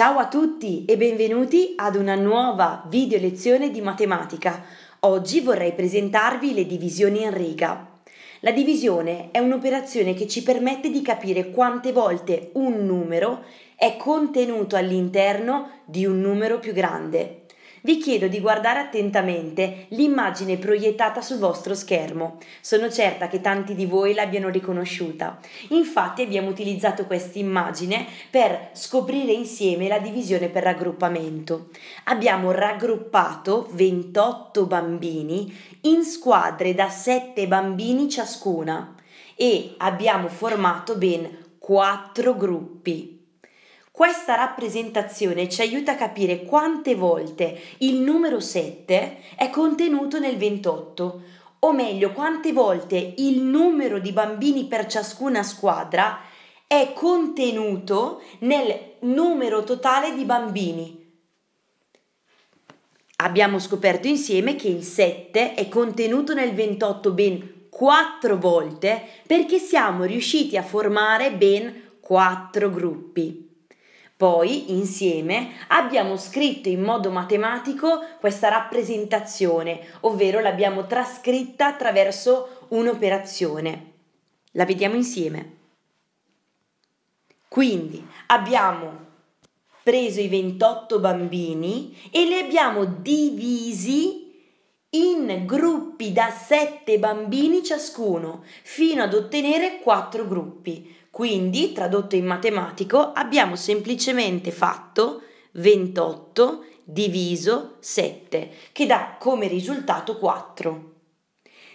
Ciao a tutti e benvenuti ad una nuova video lezione di matematica. Oggi vorrei presentarvi le divisioni in riga. La divisione è un'operazione che ci permette di capire quante volte un numero è contenuto all'interno di un numero più grande. Vi chiedo di guardare attentamente l'immagine proiettata sul vostro schermo. Sono certa che tanti di voi l'abbiano riconosciuta. Infatti abbiamo utilizzato questa immagine per scoprire insieme la divisione per raggruppamento. Abbiamo raggruppato 28 bambini in squadre da 7 bambini ciascuna e abbiamo formato ben 4 gruppi. Questa rappresentazione ci aiuta a capire quante volte il numero 7 è contenuto nel 28, o meglio quante volte il numero di bambini per ciascuna squadra è contenuto nel numero totale di bambini. Abbiamo scoperto insieme che il 7 è contenuto nel 28 ben 4 volte perché siamo riusciti a formare ben 4 gruppi. Poi, insieme, abbiamo scritto in modo matematico questa rappresentazione, ovvero l'abbiamo trascritta attraverso un'operazione. La vediamo insieme. Quindi abbiamo preso i 28 bambini e li abbiamo divisi in gruppi da 7 bambini ciascuno fino ad ottenere 4 gruppi. Quindi, tradotto in matematico, abbiamo semplicemente fatto 28 diviso 7, che dà come risultato 4.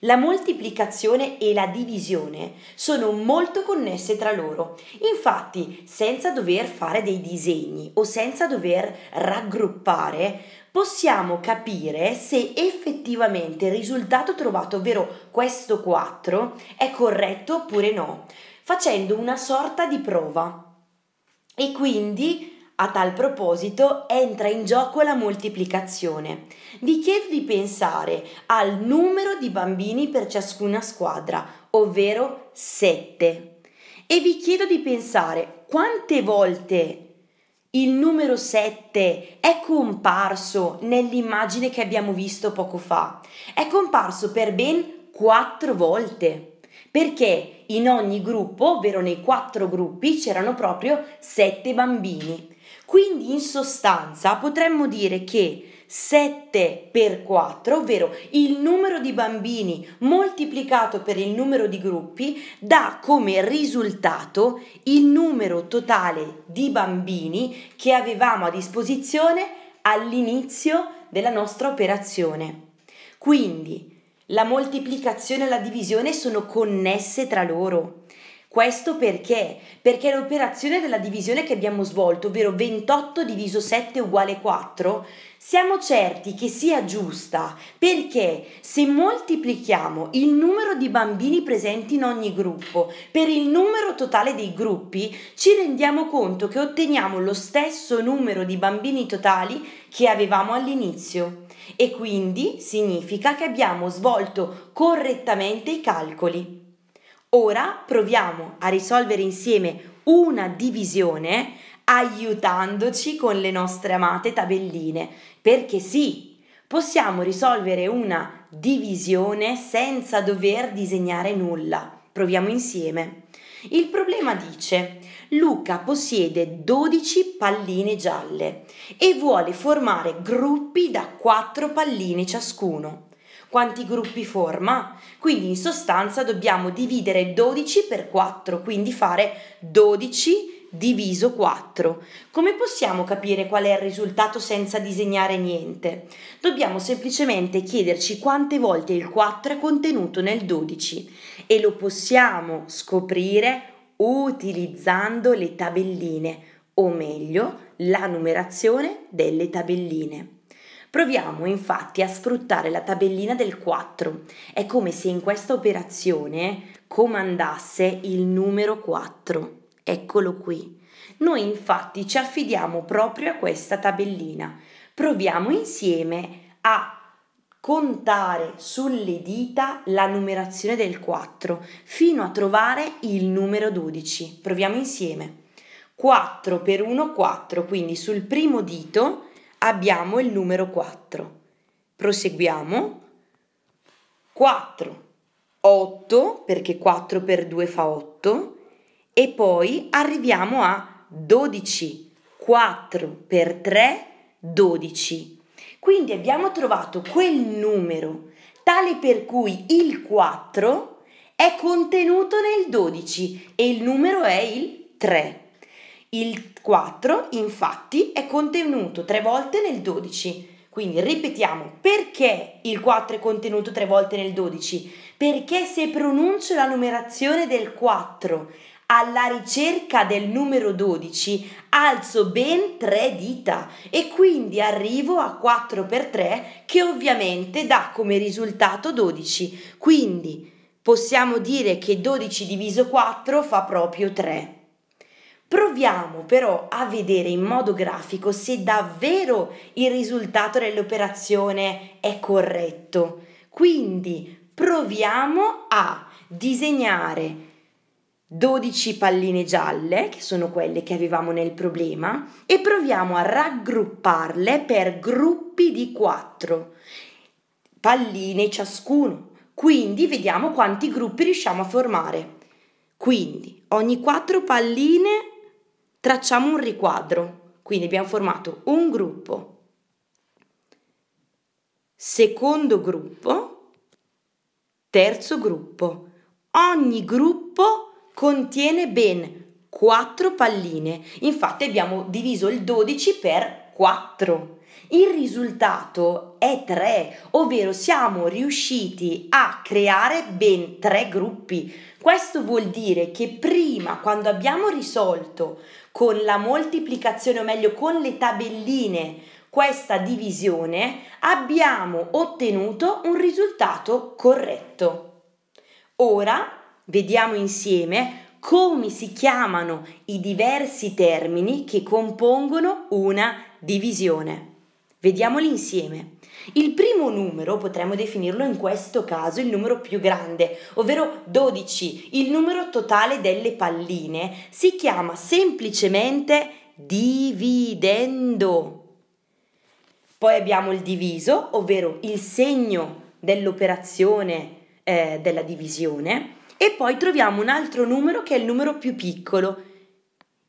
La moltiplicazione e la divisione sono molto connesse tra loro. Infatti, senza dover fare dei disegni o senza dover raggruppare, possiamo capire se effettivamente il risultato trovato, ovvero questo 4, è corretto oppure no facendo una sorta di prova. E quindi a tal proposito entra in gioco la moltiplicazione. Vi chiedo di pensare al numero di bambini per ciascuna squadra, ovvero 7. E vi chiedo di pensare quante volte il numero 7 è comparso nell'immagine che abbiamo visto poco fa. È comparso per ben 4 volte. Perché? in ogni gruppo, ovvero nei quattro gruppi, c'erano proprio sette bambini. Quindi in sostanza potremmo dire che 7 per 4, ovvero il numero di bambini moltiplicato per il numero di gruppi, dà come risultato il numero totale di bambini che avevamo a disposizione all'inizio della nostra operazione. Quindi la moltiplicazione e la divisione sono connesse tra loro. Questo perché? Perché l'operazione della divisione che abbiamo svolto, ovvero 28 diviso 7 uguale 4, siamo certi che sia giusta perché se moltiplichiamo il numero di bambini presenti in ogni gruppo per il numero totale dei gruppi, ci rendiamo conto che otteniamo lo stesso numero di bambini totali che avevamo all'inizio e quindi significa che abbiamo svolto correttamente i calcoli. Ora proviamo a risolvere insieme una divisione aiutandoci con le nostre amate tabelline, perché sì, possiamo risolvere una divisione senza dover disegnare nulla. Proviamo insieme. Il problema dice, Luca possiede 12 palline gialle e vuole formare gruppi da 4 palline ciascuno. Quanti gruppi forma? Quindi in sostanza dobbiamo dividere 12 per 4, quindi fare 12 diviso 4. Come possiamo capire qual è il risultato senza disegnare niente? Dobbiamo semplicemente chiederci quante volte il 4 è contenuto nel 12 e lo possiamo scoprire utilizzando le tabelline, o meglio la numerazione delle tabelline. Proviamo infatti a sfruttare la tabellina del 4. È come se in questa operazione comandasse il numero 4. Eccolo qui. Noi infatti ci affidiamo proprio a questa tabellina. Proviamo insieme a contare sulle dita la numerazione del 4 fino a trovare il numero 12. Proviamo insieme. 4 per 1 4, quindi sul primo dito abbiamo il numero 4. Proseguiamo. 4, 8, perché 4 per 2 fa 8, e poi arriviamo a 12. 4 per 3, 12. Quindi abbiamo trovato quel numero tale per cui il 4 è contenuto nel 12 e il numero è il 3. Il 4 infatti è contenuto tre volte nel 12. Quindi ripetiamo, perché il 4 è contenuto tre volte nel 12? Perché se pronuncio la numerazione del 4 alla ricerca del numero 12 alzo ben tre dita e quindi arrivo a 4 per 3 che ovviamente dà come risultato 12. Quindi possiamo dire che 12 diviso 4 fa proprio 3. Proviamo però a vedere in modo grafico se davvero il risultato dell'operazione è corretto. Quindi proviamo a disegnare 12 palline gialle, che sono quelle che avevamo nel problema, e proviamo a raggrupparle per gruppi di 4 palline ciascuno. Quindi vediamo quanti gruppi riusciamo a formare. Quindi ogni 4 palline tracciamo un riquadro. Quindi abbiamo formato un gruppo, secondo gruppo, terzo gruppo. Ogni gruppo contiene ben 4 palline, infatti abbiamo diviso il 12 per 4. Il risultato è 3, ovvero siamo riusciti a creare ben 3 gruppi. Questo vuol dire che prima, quando abbiamo risolto con la moltiplicazione, o meglio con le tabelline, questa divisione, abbiamo ottenuto un risultato corretto. Ora vediamo insieme come si chiamano i diversi termini che compongono una divisione. Vediamoli insieme. Il primo numero potremmo definirlo in questo caso il numero più grande, ovvero 12, il numero totale delle palline, si chiama semplicemente dividendo. Poi abbiamo il diviso, ovvero il segno dell'operazione eh, della divisione e poi troviamo un altro numero che è il numero più piccolo,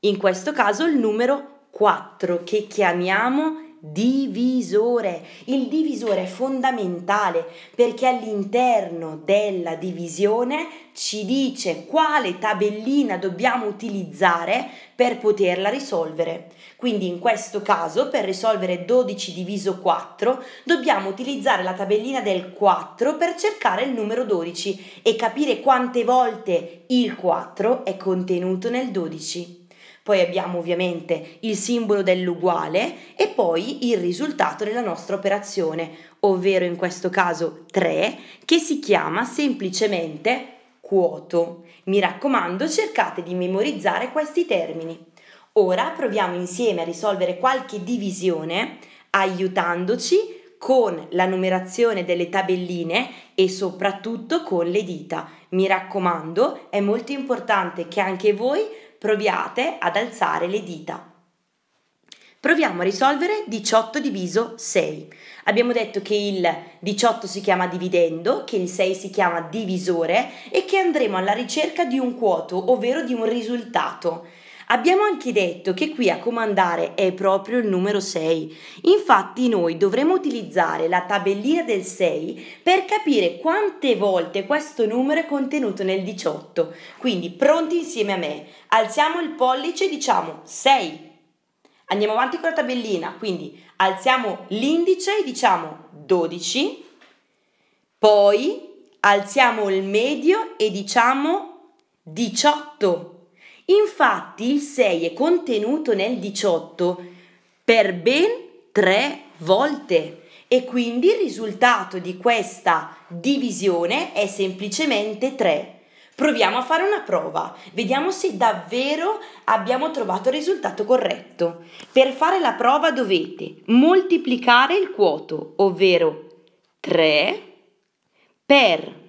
in questo caso il numero 4 che chiamiamo divisore. Il divisore è fondamentale perché all'interno della divisione ci dice quale tabellina dobbiamo utilizzare per poterla risolvere. Quindi in questo caso per risolvere 12 diviso 4 dobbiamo utilizzare la tabellina del 4 per cercare il numero 12 e capire quante volte il 4 è contenuto nel 12 poi abbiamo ovviamente il simbolo dell'uguale e poi il risultato della nostra operazione, ovvero in questo caso 3, che si chiama semplicemente quoto. Mi raccomando, cercate di memorizzare questi termini. Ora proviamo insieme a risolvere qualche divisione aiutandoci con la numerazione delle tabelline e soprattutto con le dita. Mi raccomando, è molto importante che anche voi Proviate ad alzare le dita. Proviamo a risolvere 18 diviso 6. Abbiamo detto che il 18 si chiama dividendo, che il 6 si chiama divisore e che andremo alla ricerca di un quoto, ovvero di un risultato. Abbiamo anche detto che qui a comandare è proprio il numero 6. Infatti noi dovremo utilizzare la tabellina del 6 per capire quante volte questo numero è contenuto nel 18. Quindi pronti insieme a me. Alziamo il pollice e diciamo 6. Andiamo avanti con la tabellina, quindi alziamo l'indice e diciamo 12, poi alziamo il medio e diciamo 18. Infatti il 6 è contenuto nel 18 per ben tre volte e quindi il risultato di questa divisione è semplicemente 3. Proviamo a fare una prova, vediamo se davvero abbiamo trovato il risultato corretto. Per fare la prova dovete moltiplicare il quoto, ovvero 3 per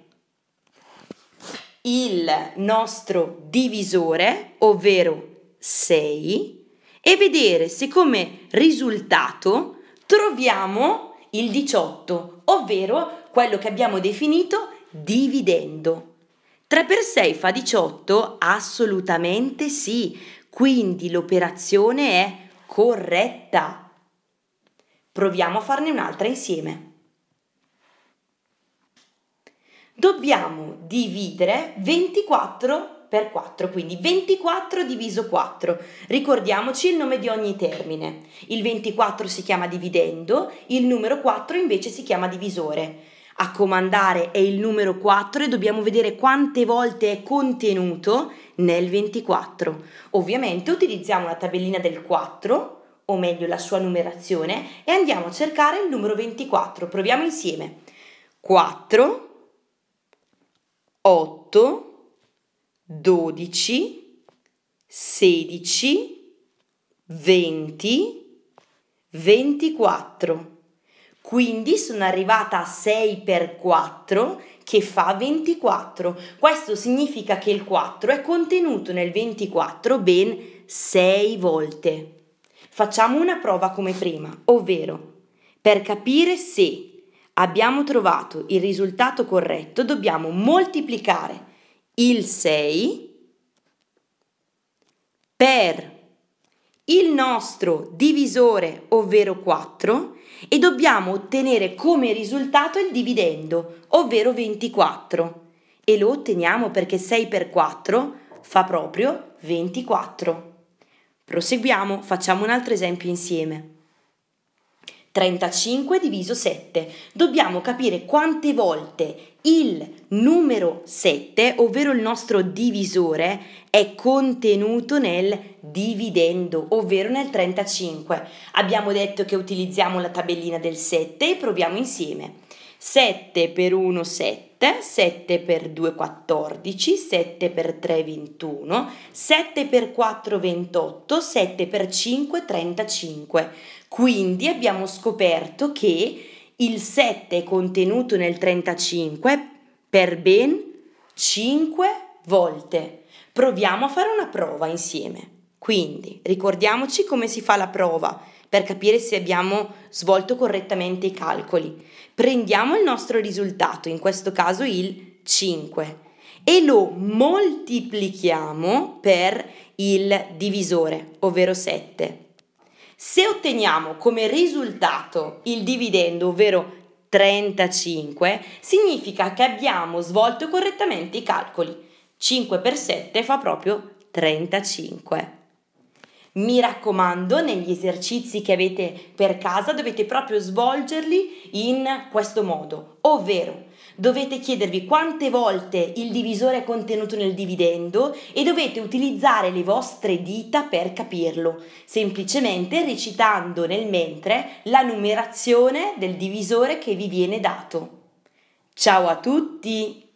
il nostro divisore, ovvero 6, e vedere se come risultato troviamo il 18, ovvero quello che abbiamo definito dividendo. 3 per 6 fa 18? Assolutamente sì, quindi l'operazione è corretta. Proviamo a farne un'altra insieme. dobbiamo dividere 24 per 4, quindi 24 diviso 4. Ricordiamoci il nome di ogni termine. Il 24 si chiama dividendo, il numero 4 invece si chiama divisore. A comandare è il numero 4 e dobbiamo vedere quante volte è contenuto nel 24. Ovviamente utilizziamo la tabellina del 4 o meglio la sua numerazione e andiamo a cercare il numero 24. Proviamo insieme. 4 8, 12, 16, 20, 24. Quindi sono arrivata a 6 per 4 che fa 24. Questo significa che il 4 è contenuto nel 24 ben 6 volte. Facciamo una prova come prima, ovvero per capire se abbiamo trovato il risultato corretto, dobbiamo moltiplicare il 6 per il nostro divisore, ovvero 4, e dobbiamo ottenere come risultato il dividendo, ovvero 24. E lo otteniamo perché 6 per 4 fa proprio 24. Proseguiamo, facciamo un altro esempio insieme. 35 diviso 7. Dobbiamo capire quante volte il numero 7, ovvero il nostro divisore, è contenuto nel dividendo, ovvero nel 35. Abbiamo detto che utilizziamo la tabellina del 7 e proviamo insieme. 7 per 1, 7. 7, 7 per 2 14, 7 per 3 21, 7 per 4 28, 7 per 5 35. Quindi abbiamo scoperto che il 7 contenuto nel 35 per ben 5 volte. Proviamo a fare una prova insieme. Quindi ricordiamoci come si fa la prova per capire se abbiamo svolto correttamente i calcoli. Prendiamo il nostro risultato, in questo caso il 5, e lo moltiplichiamo per il divisore, ovvero 7. Se otteniamo come risultato il dividendo, ovvero 35, significa che abbiamo svolto correttamente i calcoli. 5 per 7 fa proprio 35. Mi raccomando, negli esercizi che avete per casa dovete proprio svolgerli in questo modo, ovvero dovete chiedervi quante volte il divisore è contenuto nel dividendo e dovete utilizzare le vostre dita per capirlo, semplicemente recitando nel mentre la numerazione del divisore che vi viene dato. Ciao a tutti!